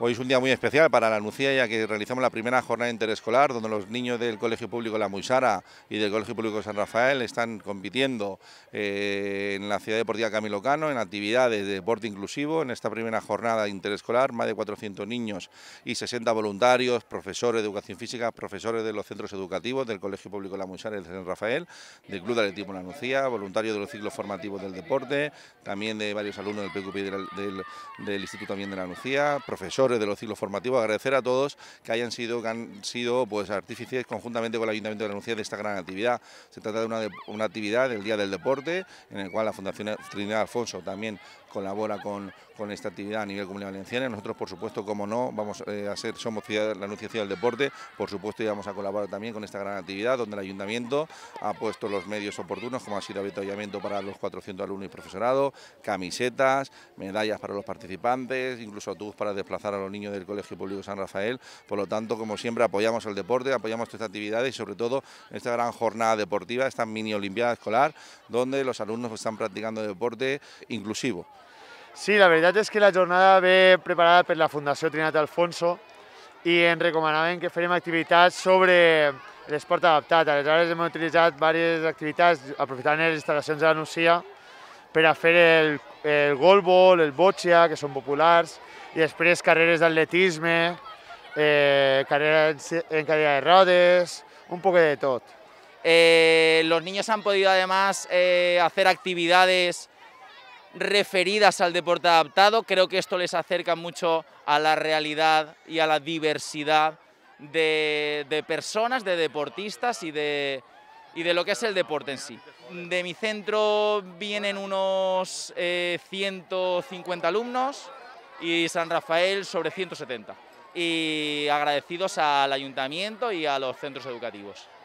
Hoy es un día muy especial para la Nucía, ya que realizamos la primera jornada interescolar, donde los niños del Colegio Público La Muisara y del Colegio Público San Rafael están compitiendo eh, en la Ciudad Deportiva Camilo Cano, en actividades de deporte inclusivo. En esta primera jornada interescolar, más de 400 niños y 60 voluntarios, profesores de educación física, profesores de los centros educativos del Colegio Público La Muisara y del San Rafael, del Club de Atletismo La Nucía, voluntarios de los ciclos formativos del deporte, también de varios alumnos del PQP del, Instituto también de La Nucía, profesores de los ciclos formativos, agradecer a todos que hayan sido, que han sido pues, artífices conjuntamente con el Ayuntamiento de la Anuncia de esta gran actividad. Se trata de una, una actividad del Día del Deporte, en el cual la Fundación Trinidad Alfonso también colabora con, con esta actividad a nivel comunidad valenciana. Nosotros, por supuesto, como no, vamos eh, a ser, somos ciudad, la Anunciación del Deporte, por supuesto, y vamos a colaborar también con esta gran actividad, donde el Ayuntamiento ha puesto los medios oportunos, como ha sido avituallamiento para los 400 alumnos y profesorado, camisetas, medallas para los participantes, incluso autobús para desplazar a los niños del Colegio Público San Rafael. Por lo tanto, como siempre, apoyamos el deporte, apoyamos estas actividades y sobre todo esta gran jornada deportiva, esta mini olimpiada escolar, donde los alumnos están practicando deporte inclusivo. Sí, la verdad es que la jornada ve preparada por la Fundación Trinidad Alfonso y en en que fèrem actividades sobre l'esport adaptat. Aleshores hemos utilizado varias activitats aprofitant les instal·lacions de la Nucia para hacer el el golbol, el boccia, que son populares, y després carreras de atletismo, eh, carreras en, carrera de rodes, un poco de todo. Eh, los niños han podido además eh, hacer actividades referidas al deporte adaptado. Creo que esto les acerca mucho a la realidad y a la diversidad de personas, de deportistas y de, y de lo que es el deporte en sí. De mi centro vienen unos 150 eh, alumnos y San Rafael sobre 170. Y agradecidos al ayuntamiento y a los centros educativos.